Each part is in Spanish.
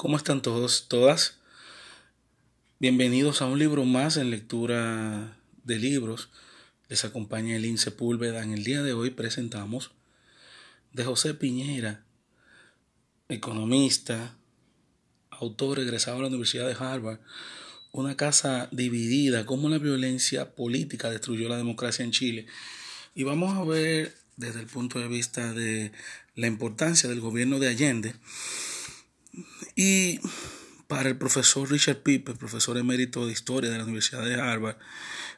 ¿Cómo están todos, todas? Bienvenidos a un libro más en lectura de libros. Les acompaña el Sepúlveda. En el día de hoy presentamos de José Piñera, economista, autor egresado a la Universidad de Harvard, una casa dividida, cómo la violencia política destruyó la democracia en Chile. Y vamos a ver desde el punto de vista de la importancia del gobierno de Allende y para el profesor Richard Piper, profesor emérito de historia de la Universidad de Harvard,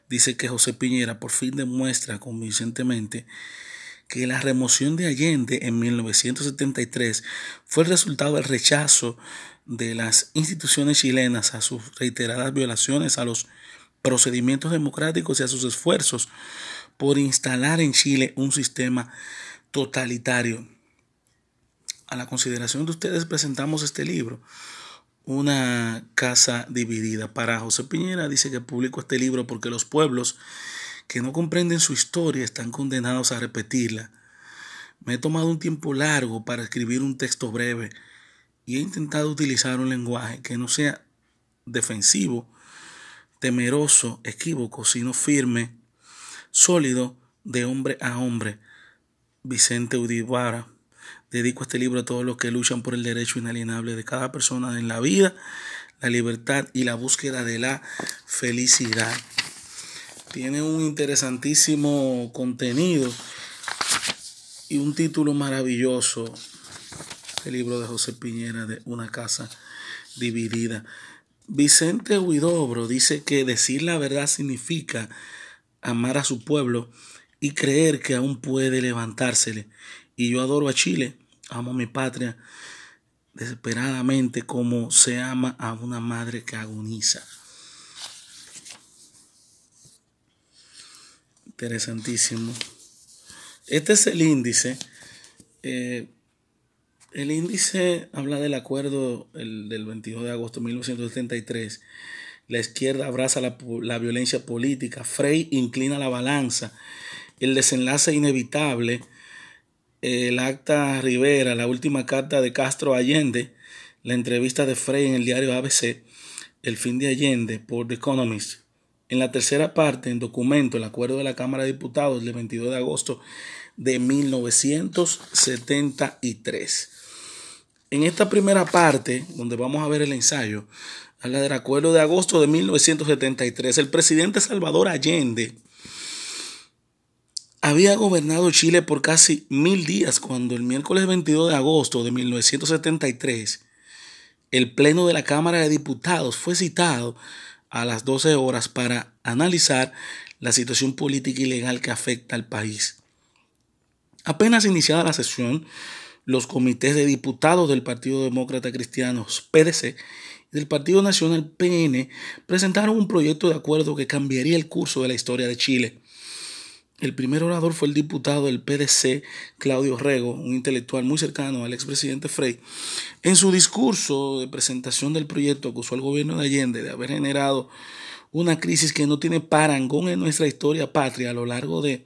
dice que José Piñera por fin demuestra convincentemente que la remoción de Allende en 1973 fue el resultado del rechazo de las instituciones chilenas a sus reiteradas violaciones a los procedimientos democráticos y a sus esfuerzos por instalar en Chile un sistema totalitario a la consideración de ustedes presentamos este libro, Una casa dividida. Para José Piñera dice que publico este libro porque los pueblos que no comprenden su historia están condenados a repetirla. Me he tomado un tiempo largo para escribir un texto breve y he intentado utilizar un lenguaje que no sea defensivo, temeroso, equívoco, sino firme, sólido, de hombre a hombre. Vicente Udivara. Dedico este libro a todos los que luchan por el derecho inalienable de cada persona en la vida, la libertad y la búsqueda de la felicidad. Tiene un interesantísimo contenido y un título maravilloso. El libro de José Piñera de Una casa dividida. Vicente Huidobro dice que decir la verdad significa amar a su pueblo y creer que aún puede levantársele y yo adoro a Chile, amo a mi patria desesperadamente como se ama a una madre que agoniza. Interesantísimo. Este es el índice. Eh, el índice habla del acuerdo del 22 de agosto de 1973. La izquierda abraza la, la violencia política. Frey inclina la balanza. El desenlace inevitable el acta Rivera, la última carta de Castro Allende, la entrevista de Frey en el diario ABC, el fin de Allende por The Economist. En la tercera parte, en documento, el acuerdo de la Cámara de Diputados del 22 de agosto de 1973. En esta primera parte, donde vamos a ver el ensayo, habla del acuerdo de agosto de 1973. El presidente Salvador Allende había gobernado Chile por casi mil días cuando el miércoles 22 de agosto de 1973 el Pleno de la Cámara de Diputados fue citado a las 12 horas para analizar la situación política y legal que afecta al país. Apenas iniciada la sesión, los comités de diputados del Partido Demócrata Cristiano, PDC, y del Partido Nacional PN presentaron un proyecto de acuerdo que cambiaría el curso de la historia de Chile. El primer orador fue el diputado del PDC, Claudio Rego, un intelectual muy cercano al expresidente Frey. En su discurso de presentación del proyecto acusó al gobierno de Allende de haber generado una crisis que no tiene parangón en nuestra historia patria a lo largo de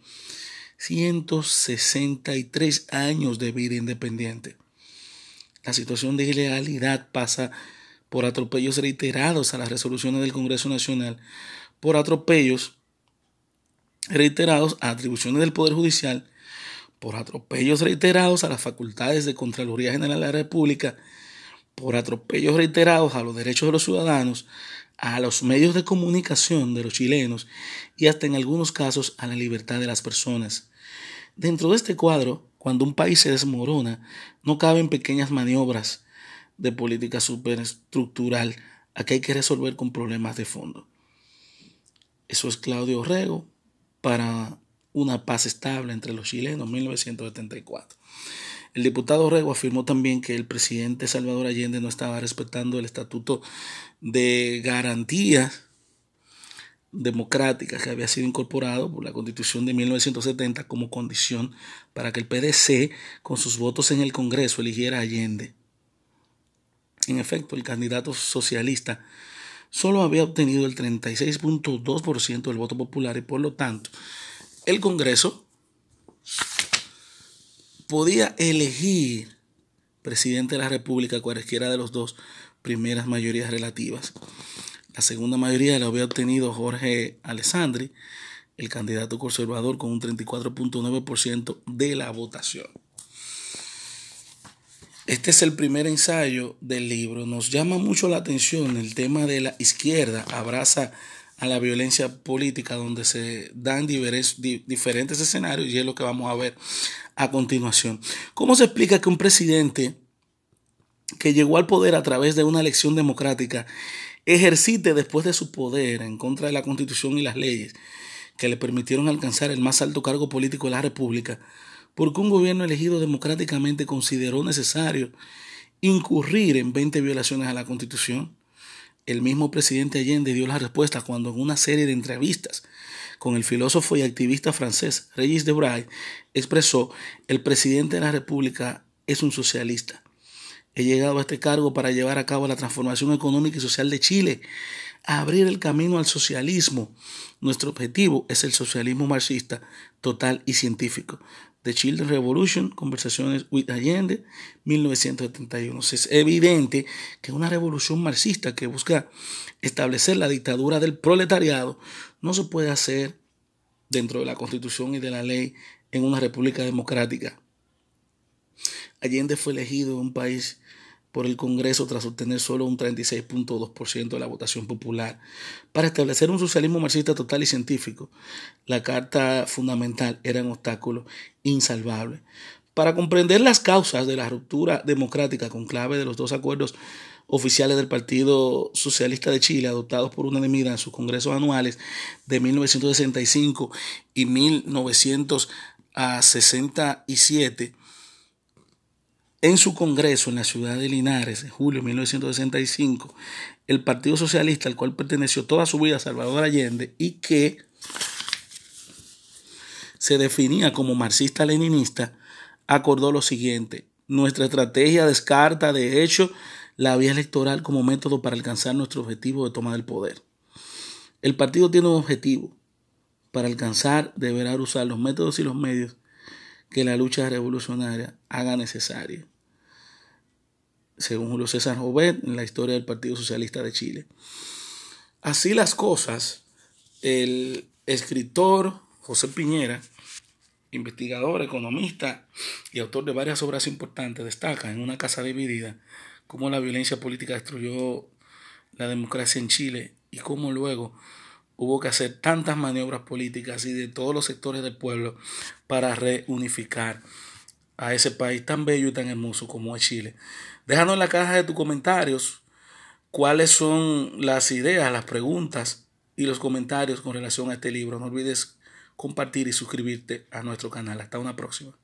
163 años de vida independiente. La situación de ilegalidad pasa por atropellos reiterados a las resoluciones del Congreso Nacional, por atropellos reiterados a atribuciones del Poder Judicial, por atropellos reiterados a las facultades de Contraloría General de la República, por atropellos reiterados a los derechos de los ciudadanos, a los medios de comunicación de los chilenos y hasta en algunos casos a la libertad de las personas. Dentro de este cuadro, cuando un país se desmorona, no caben pequeñas maniobras de política superestructural. a que hay que resolver con problemas de fondo. Eso es Claudio Rego para una paz estable entre los chilenos, 1974. El diputado Rego afirmó también que el presidente Salvador Allende no estaba respetando el estatuto de garantías democráticas que había sido incorporado por la constitución de 1970 como condición para que el PDC con sus votos en el Congreso eligiera a Allende. En efecto, el candidato socialista solo había obtenido el 36.2% del voto popular y por lo tanto el Congreso podía elegir presidente de la República cualquiera de los dos primeras mayorías relativas. La segunda mayoría la había obtenido Jorge Alessandri, el candidato conservador, con un 34.9% de la votación. Este es el primer ensayo del libro. Nos llama mucho la atención el tema de la izquierda, abraza a la violencia política, donde se dan diferentes escenarios y es lo que vamos a ver a continuación. ¿Cómo se explica que un presidente que llegó al poder a través de una elección democrática ejercite después de su poder en contra de la constitución y las leyes que le permitieron alcanzar el más alto cargo político de la República? porque un gobierno elegido democráticamente consideró necesario incurrir en 20 violaciones a la Constitución. El mismo presidente Allende dio la respuesta cuando en una serie de entrevistas con el filósofo y activista francés Regis Debray expresó, el presidente de la República es un socialista. He llegado a este cargo para llevar a cabo la transformación económica y social de Chile, abrir el camino al socialismo. Nuestro objetivo es el socialismo marxista total y científico. The Children Revolution, Conversaciones with Allende, 1971. Es evidente que una revolución marxista que busca establecer la dictadura del proletariado no se puede hacer dentro de la constitución y de la ley en una república democrática. Allende fue elegido en un país por el Congreso tras obtener solo un 36.2% de la votación popular para establecer un socialismo marxista total y científico. La carta fundamental era un obstáculo insalvable. Para comprender las causas de la ruptura democrática con clave de los dos acuerdos oficiales del Partido Socialista de Chile adoptados por una unanimidad en sus congresos anuales de 1965 y 1967, en su congreso en la ciudad de Linares, en julio de 1965, el Partido Socialista, al cual perteneció toda su vida Salvador Allende y que se definía como marxista-leninista, acordó lo siguiente. Nuestra estrategia descarta, de hecho, la vía electoral como método para alcanzar nuestro objetivo de toma del poder. El partido tiene un objetivo. Para alcanzar deberá usar los métodos y los medios que la lucha revolucionaria haga necesaria según Julio César Jovet, en la historia del Partido Socialista de Chile. Así las cosas, el escritor José Piñera, investigador, economista y autor de varias obras importantes, destaca en Una Casa Dividida cómo la violencia política destruyó la democracia en Chile y cómo luego hubo que hacer tantas maniobras políticas y de todos los sectores del pueblo para reunificar a ese país tan bello y tan hermoso como es Chile. Déjanos en la caja de tus comentarios cuáles son las ideas, las preguntas y los comentarios con relación a este libro. No olvides compartir y suscribirte a nuestro canal. Hasta una próxima.